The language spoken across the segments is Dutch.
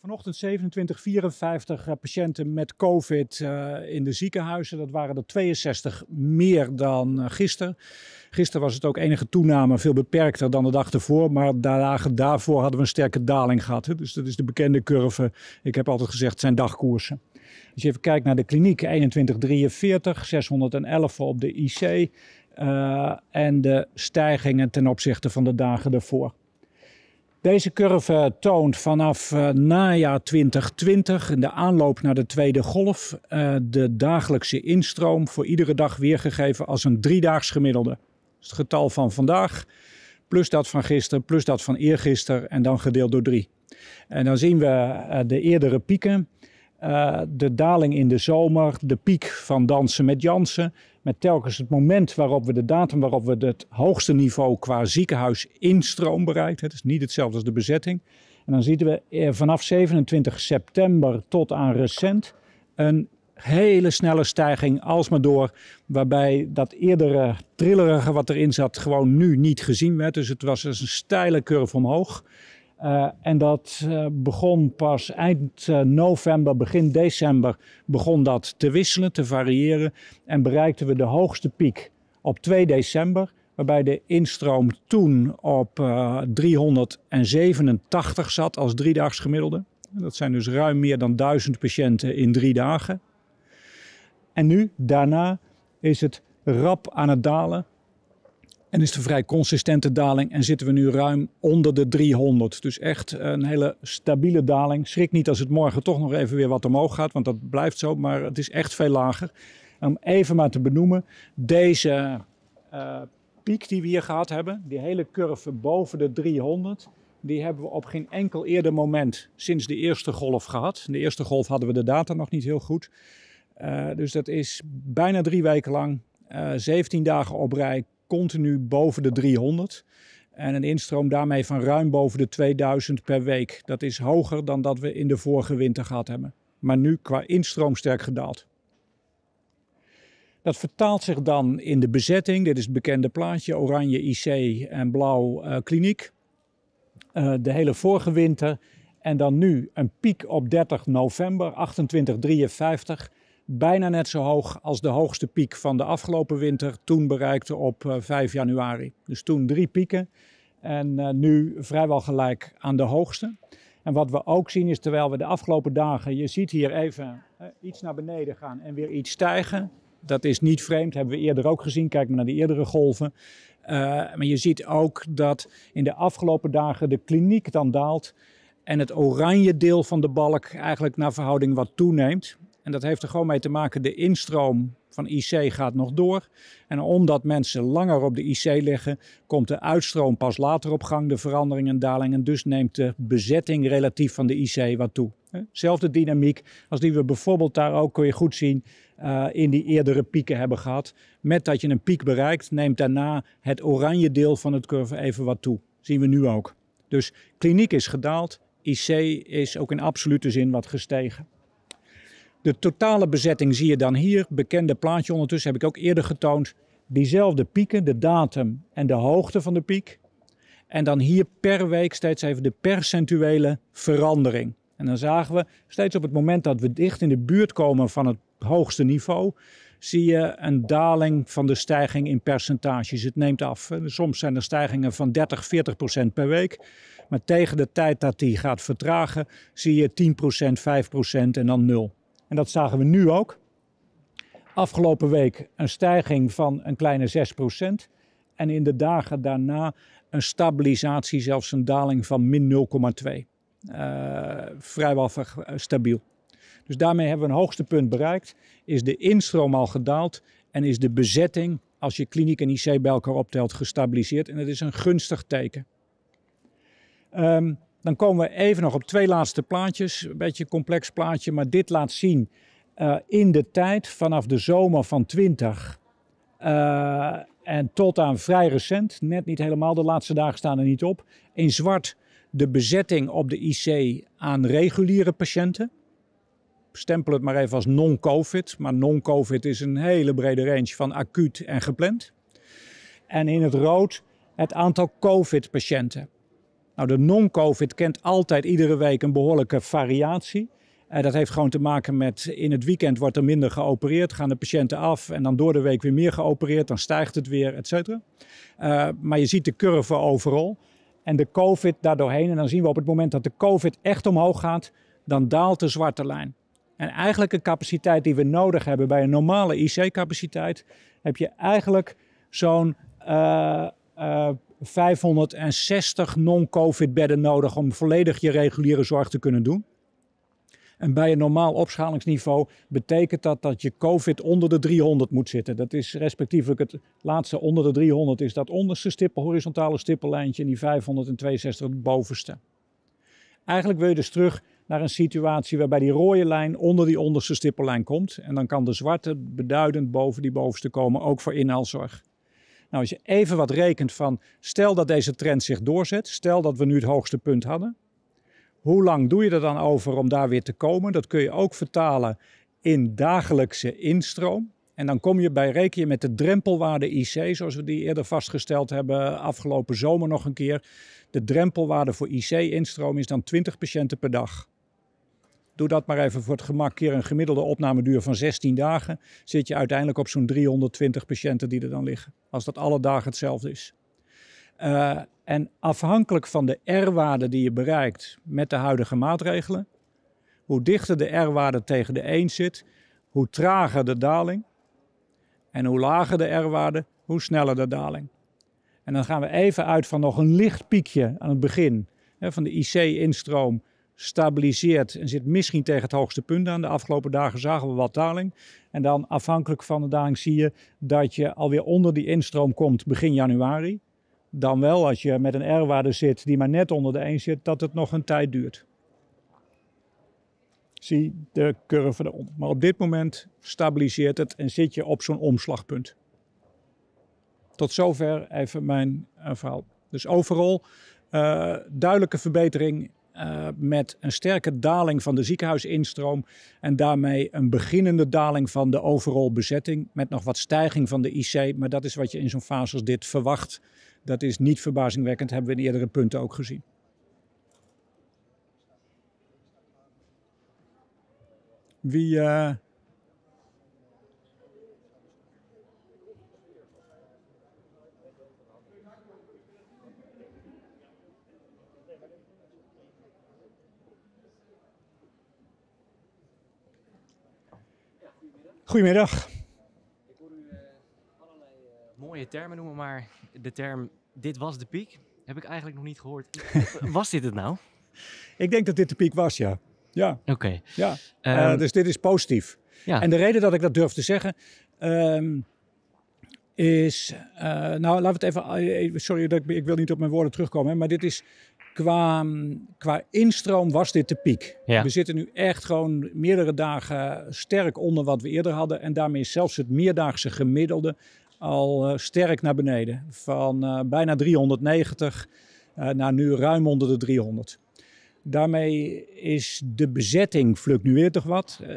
Vanochtend 2754 eh, patiënten met COVID eh, in de ziekenhuizen. Dat waren er 62 meer dan eh, gisteren. Gisteren was het ook enige toename, veel beperkter dan de dag ervoor. Maar dagen daarvoor hadden we een sterke daling gehad. Dus dat is de bekende curve. Ik heb altijd gezegd, zijn dagkoersen. Als je even kijkt naar de kliniek, 2143, 611 op de IC. en de stijgingen ten opzichte van de dagen daarvoor. Deze curve toont vanaf uh, najaar 2020, in de aanloop naar de tweede golf, eh, de dagelijkse instroom voor iedere dag weergegeven als een driedaags gemiddelde. het getal van vandaag, plus dat van gisteren, plus dat van eergisteren en dan gedeeld door drie. En dan zien we eh, de eerdere pieken. Eh, de daling in de zomer, de piek van dansen met Jansen. Met telkens het moment waarop we de datum waarop we het hoogste niveau qua ziekenhuis instroom bereikt. Het is niet hetzelfde als de bezetting. En dan zien we eh, vanaf 27 september tot aan recent een hele snelle stijging alsmaar door. Waarbij dat eerdere trillerige wat erin zat gewoon nu niet gezien werd. Dus het was dus een steile curve omhoog. Eh, en dat eh, begon pas eind eh, november, begin december begon dat te wisselen, te variëren. En bereikten we de hoogste piek op 2 december, waarbij de instroom toen op 387 zat als driedaags gemiddelde. Dat zijn dus ruim meer dan 1000 patiënten in drie dagen. En nu, daarna, is het rap aan het dalen. En is het een vrij consistente daling en zitten we nu ruim onder de 300. Dus echt een hele stabiele daling. Schrik niet als het morgen toch nog even weer wat omhoog gaat, want dat blijft zo. Maar het is echt veel lager. om even maar te benoemen, deze eh, piek die we hier gehad hebben, die hele curve boven de 300, die hebben we op geen enkel eerder moment sinds de eerste golf gehad. In de eerste golf hadden we de data nog niet heel goed. Eh, dus dat is bijna drie weken lang, 17 eh, dagen op rij, continu boven de 300. En een instroom daarmee van ruim boven de 2000 per week. Dat is hoger dan dat we in de vorige winter gehad hebben. Maar nu qua instroom sterk gedaald. Dat vertaalt zich dan in de bezetting. Dit is het bekende plaatje: oranje IC en blauw eh, kliniek. Eh, de hele vorige winter. En dan nu een piek op 30 november, 2853 bijna net zo hoog als de hoogste piek van de afgelopen winter. Toen bereikte op 5 eh, januari. Dus toen drie pieken en eh, nu vrijwel gelijk aan de hoogste. En wat we ook zien is, terwijl we de afgelopen dagen, je ziet hier even eh, iets naar beneden gaan en weer iets stijgen. Dat is niet vreemd, hebben we eerder ook gezien. Kijk maar naar de eerdere golven. maar je ziet ook dat in de afgelopen dagen de kliniek dan daalt. En het oranje deel van de balk eigenlijk naar verhouding wat toeneemt. En dat heeft er gewoon mee te maken, de instroom van IC gaat nog door. En omdat mensen langer op de IC liggen, komt de uitstroom pas later op gang, de verandering en daling. En dus neemt de bezetting relatief van de IC wat toe. Zelfde dynamiek als die we bijvoorbeeld daar ook, kun je goed zien, eh, in die eerdere pieken hebben gehad. Met dat je een piek bereikt, neemt daarna het oranje deel van het curve even wat toe. Zien we nu ook. Dus kliniek is gedaald, IC is ook in absolute zin wat gestegen. De totale bezetting zie je dan hier, bekende plaatje ondertussen, heb ik ook eerder getoond. Diezelfde pieken, de datum en de hoogte van de piek. En dan hier per week steeds even de percentuele verandering. En dan zagen we steeds op het moment dat we dicht in de buurt komen van het hoogste niveau, zie je een daling van de stijging in percentages. Het neemt af. Soms zijn er stijgingen van 30, 40 procent per week. Maar tegen de tijd dat die gaat vertragen, zie je 10 procent, 5 procent en dan 0. En dat zagen we nu ook. Afgelopen week een stijging van een kleine 6%. En in de dagen daarna een stabilisatie, zelfs een daling van min 0,2. Eh, vrijwel eh, stabiel. Dus daarmee hebben we een hoogste punt bereikt. Is de instroom al gedaald en is de bezetting, als je kliniek en IC bij elkaar optelt, gestabiliseerd. En dat is een gunstig teken. Um, dan komen we even nog op twee laatste plaatjes. Een beetje een complex plaatje, maar dit laat zien eh, in de tijd vanaf de zomer van 20 eh, en tot aan vrij recent, net niet helemaal, de laatste dagen staan er niet op. In zwart de bezetting op de IC aan reguliere patiënten. Stempel het maar even als non-COVID, maar non-COVID is een hele brede range van acuut en gepland. En in het rood het aantal COVID-patiënten. Nou, de non-COVID kent altijd iedere week een behoorlijke variatie. Eh, dat heeft gewoon te maken met in het weekend wordt er minder geopereerd, gaan de patiënten af en dan door de week weer meer geopereerd, dan stijgt het weer, et cetera. Eh, maar je ziet de curve overal en de COVID daardoorheen. En dan zien we op het moment dat de COVID echt omhoog gaat, dan daalt de zwarte lijn. En eigenlijk een capaciteit die we nodig hebben bij een normale IC-capaciteit, heb je eigenlijk zo'n eh, 560 non-COVID bedden nodig om volledig je reguliere zorg te kunnen doen. En bij een normaal opschalingsniveau betekent dat dat je COVID onder de 300 moet zitten. Dat is respectievelijk het laatste onder de 300 is dat onderste stippel, horizontale stippellijntje en die 562 het bovenste. Eigenlijk wil je dus terug naar een situatie waarbij die rode lijn onder die onderste stippellijn komt. En dan kan de zwarte beduidend boven die bovenste komen, ook voor inhaalzorg. Nou, als je even wat rekent van, stel dat deze trend zich doorzet, stel dat we nu het hoogste punt hadden. Hoe lang doe je er dan over om daar weer te komen? Dat kun je ook vertalen in dagelijkse instroom. En dan kom je bij reken je met de drempelwaarde IC, zoals we die eerder vastgesteld hebben afgelopen zomer nog een keer. De drempelwaarde voor IC-instroom is dan 20 patiënten per dag. Doe dat maar even voor het gemak keer een gemiddelde opnameduur van 16 dagen. Zit je uiteindelijk op zo'n 320 patiënten die er dan liggen. Als dat alle dagen hetzelfde is. Eh, en afhankelijk van de R-waarde die je bereikt met de huidige maatregelen. Hoe dichter de R-waarde tegen de 1 zit, hoe trager de daling. En hoe lager de R-waarde, hoe sneller de daling. En dan gaan we even uit van nog een licht piekje aan het begin hè, van de IC-instroom stabiliseert en zit misschien tegen het hoogste punt aan. De afgelopen dagen zagen we wat daling. En dan afhankelijk van de daling zie je dat je alweer onder die instroom komt begin januari. Dan wel als je met een R-waarde zit die maar net onder de 1 zit, dat het nog een tijd duurt. Zie de curve eronder. Maar op dit moment stabiliseert het en zit je op zo'n omslagpunt. Tot zover even mijn eh, verhaal. Dus overal eh, duidelijke verbetering eh, met een sterke daling van de ziekenhuisinstroom en daarmee een beginnende daling van de overal bezetting met nog wat stijging van de IC. Maar dat is wat je in zo'n fase als dit verwacht. Dat is niet verbazingwekkend, hebben we in eerdere punten ook gezien. Wie, eh, Goedemiddag. Ik hoor u allerlei mooie termen noemen, maar de term dit was de piek heb ik eigenlijk nog niet gehoord. was dit het nou? Ik denk dat dit de piek was, ja. Ja. Oké. Ja. Ehm, eh, dus dit is positief. Ja. En de reden dat ik dat durf te zeggen. Ehm, is, eh, nou laten we het even, eh, sorry, dat ik, wil niet op mijn woorden terugkomen, maar dit is qua, qua instroom was dit de piek. We zitten nu echt gewoon meerdere dagen sterk onder wat we eerder hadden. En daarmee is zelfs het meerdaagse gemiddelde al eh, sterk naar beneden. Van eh, bijna 390 eh, naar nu ruim onder de 300. Daarmee is de bezetting fluctueert toch wat, eh,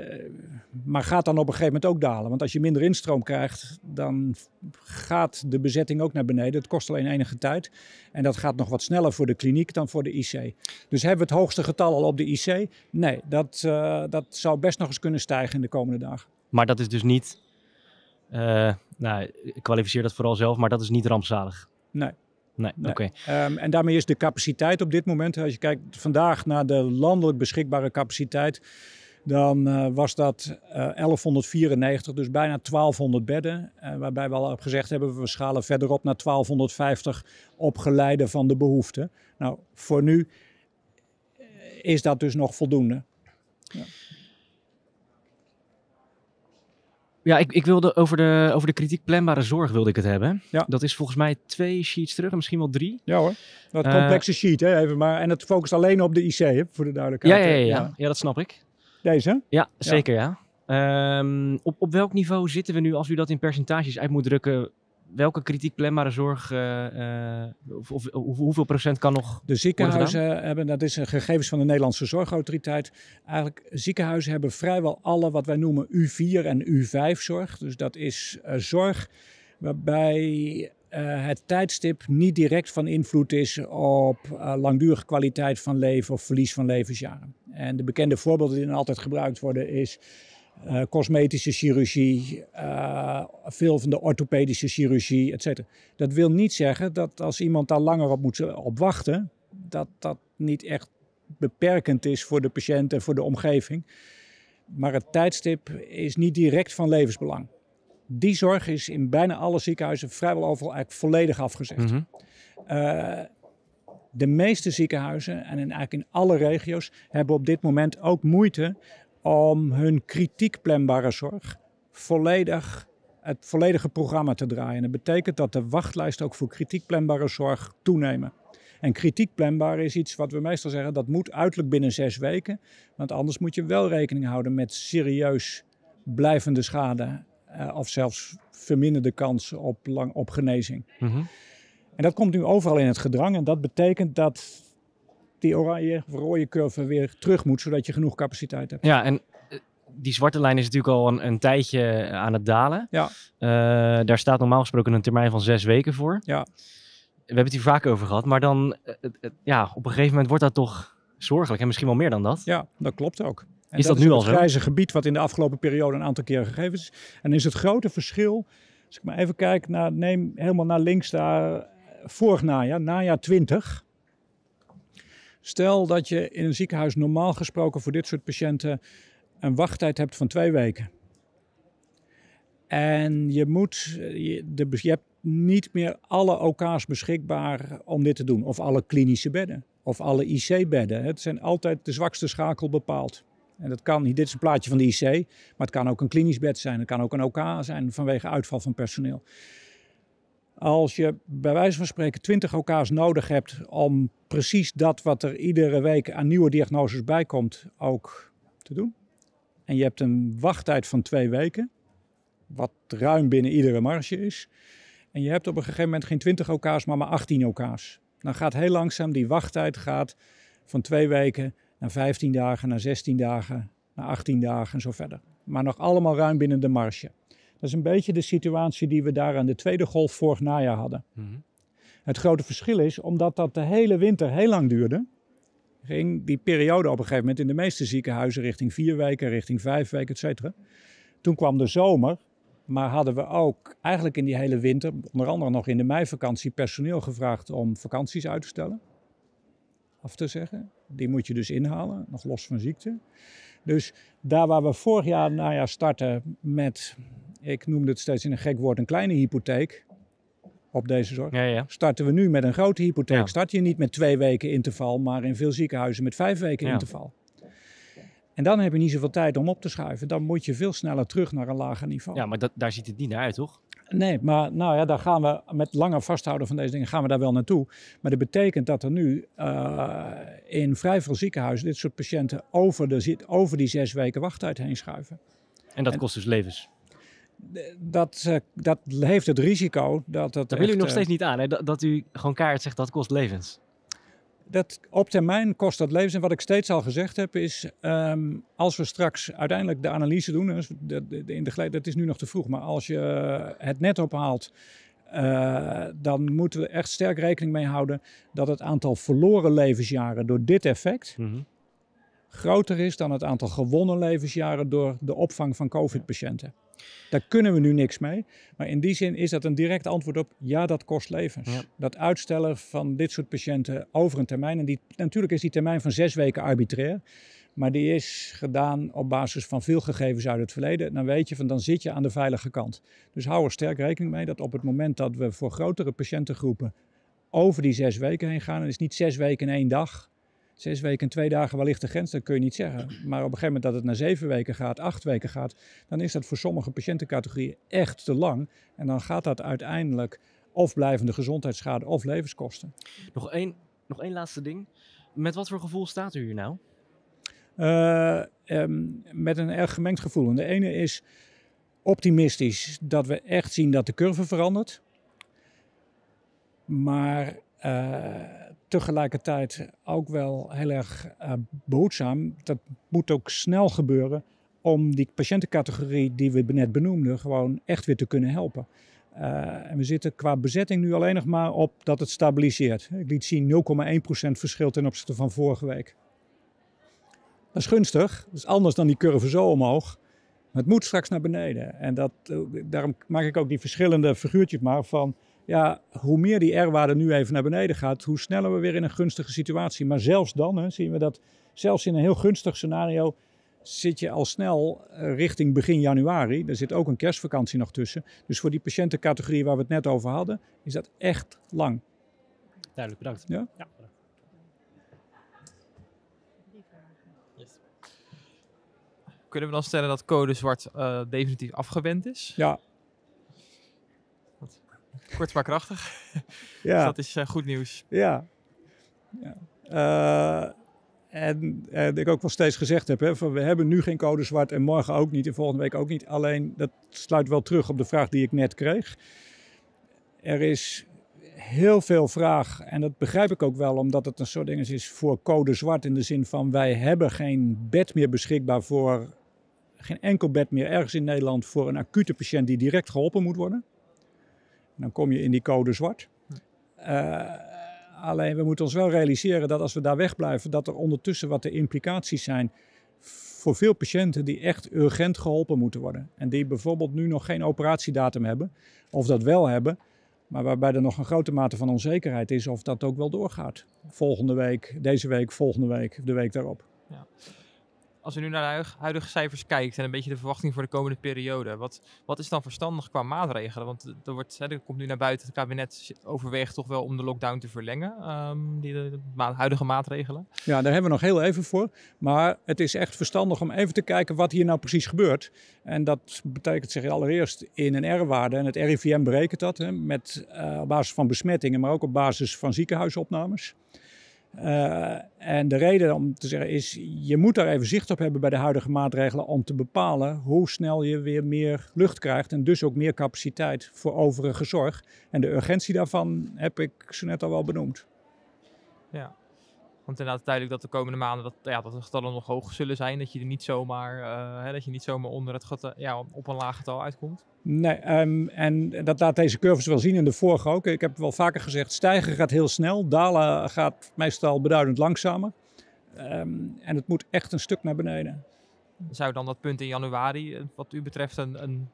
maar gaat dan op een gegeven moment ook dalen. Want als je minder instroom krijgt, dan gaat de bezetting ook naar beneden. Het kost alleen enige tijd. En dat gaat nog wat sneller voor de kliniek dan voor de IC. Dus hebben we het hoogste getal al op de IC? Nee, dat, eh, dat zou best nog eens kunnen stijgen in de komende dagen. Maar dat is dus niet, uh, nou, ik kwalificeer dat vooral zelf, maar dat is niet rampzalig. Nee. Nee, oké. Ehm, en daarmee is de capaciteit op dit moment, als je kijkt vandaag naar de landelijk beschikbare capaciteit, dan eh, was dat uh, eh, 1194, dus bijna 1200 bedden. Eh, waarbij we al gezegd hebben, we schalen verderop naar 1250 opgeleide van de behoeften. Nou, voor nu is dat dus nog voldoende. Ja. Ja, ik, ik wilde over de, over de kritiek planbare zorg wilde ik het hebben. Ja. Dat is volgens mij twee sheets terug, misschien wel drie. Ja hoor, dat eh, complexe sheet hè, even maar. En het focust alleen op de IC, voor de duidelijkheid. Ja, ja, ja, ja. ja dat snap ik. Deze? Ja, zeker ja. Ehm, op, op welk niveau zitten we nu als u dat in percentages uit moet drukken? welke kritiek planbare zorg, eh, eh, of, of, of, hoeveel procent kan nog De ziekenhuizen hebben, dat is een gegevens van de Nederlandse Zorgautoriteit, eigenlijk ziekenhuizen hebben vrijwel alle wat wij noemen U4 en U5 zorg. Dus dat is eh, zorg waarbij het tijdstip niet direct van invloed is op uh, langdurige kwaliteit van leven of verlies van levensjaren. En de bekende voorbeelden die dan altijd gebruikt worden is eh, cosmetische chirurgie, eh, veel van de orthopedische chirurgie, etc. Dat wil niet zeggen dat als iemand daar langer op moet op wachten, dat dat niet echt beperkend is voor de patiënt en voor de omgeving. Maar het tijdstip is niet direct van levensbelang. Die zorg is in bijna alle ziekenhuizen vrijwel overal eigenlijk volledig afgezegd. Mhm. Eh, de meeste ziekenhuizen en in, eigenlijk in alle regio's hebben op dit moment ook moeite om hun kritiek planbare zorg volledig het volledige programma te draaien. Dat betekent dat de wachtlijsten ook voor kritiek planbare zorg toenemen. En kritiek planbaar is iets wat we meestal zeggen, dat moet uiterlijk binnen zes weken. Want anders moet je wel rekening houden met serieus blijvende schade. Eh, of zelfs verminderde kansen op, lang, op genezing. Mhm. En dat komt nu overal in het gedrang. En dat betekent dat die oranje of rode curve weer terug moet, zodat je genoeg capaciteit hebt. Ja, en eh, die zwarte lijn is natuurlijk al een, een tijdje eh, aan het dalen. Ja. Eh, daar staat normaal gesproken een termijn van zes weken voor. Ja. We hebben het hier vaak over gehad, maar dan, ja, op een gegeven moment wordt dat toch zorgelijk en misschien wel meer dan dat. Ja, dat klopt ook. En is dat, dat nu is al zo? grijze gebied wat in de afgelopen periode een aantal keer gegeven is. En is het grote verschil, als ik maar even kijk, naar, neem helemaal naar links daar, vorig najaar, najaar 20 Stel dat je in een ziekenhuis normaal gesproken voor dit soort patiënten een wachttijd hebt van twee weken. En je, moet, je, de, je hebt niet meer alle OK's beschikbaar om dit te doen. Of alle klinische bedden. Of alle IC-bedden. Het zijn altijd de zwakste schakel bepaald. En dat kan, dit is een plaatje van de IC, maar het kan ook een klinisch bed zijn. Het kan ook een OK zijn vanwege uitval van personeel. Als je bij wijze van spreken 20 elkaars nodig hebt om precies dat wat er iedere week aan nieuwe diagnoses bijkomt ook te doen. En je hebt een wachttijd van twee weken, wat ruim binnen iedere marge is. En je hebt op een gegeven moment geen 20 elkaars, maar maar 18 elkaars. Dan gaat heel langzaam die wachttijd gaat van twee weken naar 15 dagen, naar 16 dagen, naar 18 dagen en zo verder. Maar nog allemaal ruim binnen de marge. Dat is een beetje de situatie die we daar aan de tweede golf vorig najaar hadden. Mhm. Het grote verschil is, omdat dat de hele winter heel lang duurde, ging die periode op een gegeven moment in de meeste ziekenhuizen richting vier weken, richting vijf weken, et cetera. Toen kwam de zomer, maar hadden we ook eigenlijk in die hele winter, onder andere nog in de meivakantie, personeel gevraagd om vakanties uit te stellen. Af te zeggen. Die moet je dus inhalen, nog los van ziekte. Dus daar waar we vorig jaar najaar starten met ik noemde het steeds in een gek woord, een kleine hypotheek op deze zorg. Ja, ja. Starten we nu met een grote hypotheek, start je niet met twee weken interval, maar in veel ziekenhuizen met vijf weken interval. En dan heb je niet zoveel tijd om op te schuiven. Dan moet je veel sneller terug naar een lager niveau. Ja, maar dat, daar ziet het niet naar uit, toch? Nee, maar nou ja, daar gaan we met langer vasthouden van deze dingen, gaan we daar wel naartoe. Maar dat betekent dat er nu eh, in vrij veel ziekenhuizen dit soort patiënten over, de, over die zes weken wachttijd heen schuiven. En dat kost dus levens? dat, eh, dat heeft het risico dat dat. Dat wil u nog steeds niet aan, hè? Dat, dat u gewoon kaart zegt dat kost levens. Eh, dat op termijn kost dat levens. En wat ik steeds al gezegd heb, is ehm, als we straks uiteindelijk de analyse doen, dus in de, dat is nu nog te vroeg, maar als je het net ophaalt, eh, dan moeten we echt sterk rekening mee houden dat het aantal verloren levensjaren door dit effect mhm. groter is dan het aantal gewonnen levensjaren door de opvang van COVID-patiënten. Daar kunnen we nu niks mee. Maar in die zin is dat een direct antwoord op ja, dat kost levens. Dat uitstellen van dit soort patiënten over een termijn. En die, natuurlijk is die termijn van zes weken arbitrair. Maar die is gedaan op basis van veel gegevens uit het verleden. Dan weet je van dan zit je aan de veilige kant. Dus hou er sterk rekening mee dat op het moment dat we voor grotere patiëntengroepen over die zes weken heen gaan. En het is niet zes weken in één dag zes weken en twee dagen wellicht de grens, dat kun je niet zeggen. Maar op een gegeven moment dat het naar zeven weken gaat, acht weken gaat, dan is dat voor sommige patiëntencategorieën echt te lang. En dan gaat dat uiteindelijk of blijvende gezondheidsschade of levenskosten. Nog één, nog één laatste ding. Met wat voor gevoel staat u hier nou? Eh, ehm, met een erg gemengd gevoel. En de ene is optimistisch dat we echt zien dat de curve verandert. Maar eh, tegelijkertijd ook wel heel erg eh, behoedzaam. Dat moet ook snel gebeuren om die patiëntencategorie die we net benoemden gewoon echt weer te kunnen helpen. Eh, en we zitten qua bezetting nu alleen nog maar op dat het stabiliseert. Ik liet zien 0,1% verschil ten opzichte van vorige week. Dat is gunstig, dat is anders dan die curve zo omhoog. het moet straks naar beneden. En dat, daarom maak ik ook die verschillende figuurtjes maar van ja, hoe meer die R-waarde nu even naar beneden gaat, hoe sneller we weer in een gunstige situatie. Maar zelfs dan hè, zien we dat, zelfs in een heel gunstig scenario, zit je al snel eh, richting begin januari. Er zit ook een kerstvakantie nog tussen. Dus voor die patiëntencategorie waar we het net over hadden, is dat echt lang. Duidelijk, bedankt. Ja? ja. Kunnen we dan stellen dat code zwart eh, definitief afgewend is? Ja, Kort maar krachtig. ja. Dus dat is eh, goed nieuws. Ja. ja. Eh, en, en ik ook wel steeds gezegd heb, hè, van we hebben nu geen code zwart en morgen ook niet en volgende week ook niet. Alleen dat sluit wel terug op de vraag die ik net kreeg. Er is heel veel vraag en dat begrijp ik ook wel, omdat het een soort ding is voor code zwart in de zin van wij hebben geen bed meer beschikbaar voor geen enkel bed meer ergens in Nederland voor een acute patiënt die direct geholpen moet worden dan kom je in die code zwart. Eh, alleen we moeten ons wel realiseren dat als we daar wegblijven, dat er ondertussen wat de implicaties zijn voor veel patiënten die echt urgent geholpen moeten worden. En die bijvoorbeeld nu nog geen operatiedatum hebben, of dat wel hebben, maar waarbij er nog een grote mate van onzekerheid is of dat ook wel doorgaat. Volgende week, deze week, volgende week, de week daarop. Ja als u nu naar de huidige cijfers kijkt en een beetje de verwachting voor de komende periode, wat, wat is dan verstandig qua maatregelen? Want er, wordt, hè, er komt nu naar buiten, het kabinet overweegt toch wel om de lockdown te verlengen, ehm, die de, huidige maatregelen. Ja, daar hebben we nog heel even voor. Maar het is echt verstandig om even te kijken wat hier nou precies gebeurt. En dat betekent zich allereerst in een R-waarde, en het RIVM berekent dat, hè, met, eh, op basis van besmettingen, maar ook op basis van ziekenhuisopnames. Eh, en de reden om te zeggen is, je moet daar even zicht op hebben bij de huidige maatregelen om te bepalen hoe snel je weer meer lucht krijgt en dus ook meer capaciteit voor overige zorg. En de urgentie daarvan heb ik zo net al wel benoemd. Ja, want inderdaad, duidelijk dat de komende maanden dat, ja, dat de getallen nog hoog zullen zijn. Dat je er niet zomaar, eh, hè, dat je niet zomaar onder het getal, ja, op een laag getal uitkomt. Nee, ehm, en dat laat deze curves wel zien in de vorige ook. Ik heb wel vaker gezegd, stijgen gaat heel snel. Dalen gaat meestal beduidend langzamer. Ehm, en het moet echt een stuk naar beneden. Zou dan dat punt in januari, eh, wat u betreft, een, een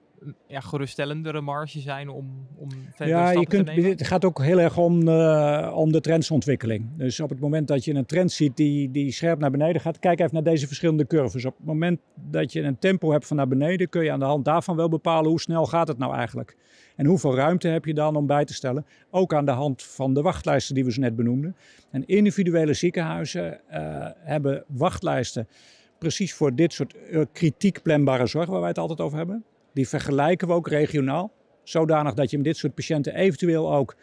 ja, geruststellendere marge zijn om, om verder ja, je kunt, te Het gaat ook heel erg om, eh, om de trendsontwikkeling. Dus op het moment dat je een trend ziet die, die scherp naar beneden gaat, kijk even naar deze verschillende curves. Op het moment dat je een tempo hebt van naar beneden, kun je aan de hand daarvan wel bepalen hoe snel gaat het nou eigenlijk. En hoeveel ruimte heb je dan om bij te stellen? Ook aan de hand van de wachtlijsten die we zo net benoemden. En individuele ziekenhuizen eh, hebben wachtlijsten precies voor dit soort eh, kritiek planbare zorg waar wij het altijd over hebben. Die vergelijken we ook regionaal. Zodanig dat je met dit soort patiënten eventueel ook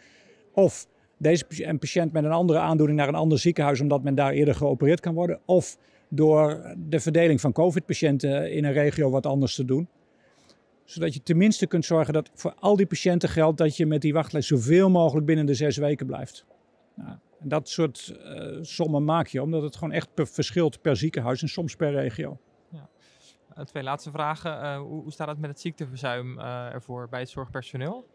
of deze een patiënt met een andere aandoening naar een ander ziekenhuis omdat men daar eerder geopereerd kan worden. Of door de verdeling van COVID-patiënten in een regio wat anders te doen. Zodat je tenminste kunt zorgen dat voor al die patiënten geldt dat je met die wachtlijst zoveel mogelijk binnen de zes weken blijft. Nou, dat soort eh, sommen maak je omdat het gewoon echt verschilt per ziekenhuis en soms per regio. Eh, twee laatste vragen. Eh, hoe, hoe, staat het met het ziekteverzuim eh, ervoor bij het zorgpersoneel?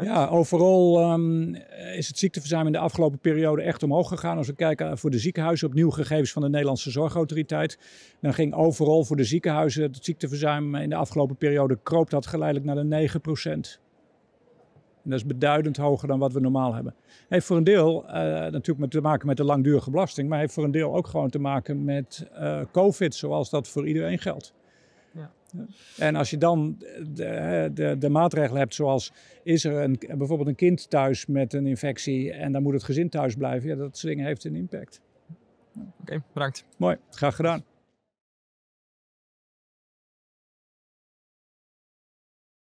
Ja, overal ehm, is het ziekteverzuim in de afgelopen periode echt omhoog gegaan. Als we kijken voor de ziekenhuizen, opnieuw gegevens van de Nederlandse Zorgautoriteit, dan ging overal voor de ziekenhuizen het ziekteverzuim in de afgelopen periode kroop dat geleidelijk naar de 9%. En dat is beduidend hoger dan wat we normaal hebben. Heeft voor een deel natuurlijk te maken met de langdurige belasting, maar heeft voor een deel ook gewoon te maken met COVID, zoals dat voor iedereen geldt. En als je dan eh, de, de, de maatregelen hebt zoals is er een, bijvoorbeeld een kind thuis met een infectie en dan moet het gezin thuis blijven, ja, dat soort dingen heeft een impact. Oké, bedankt. Mooi, graag gedaan.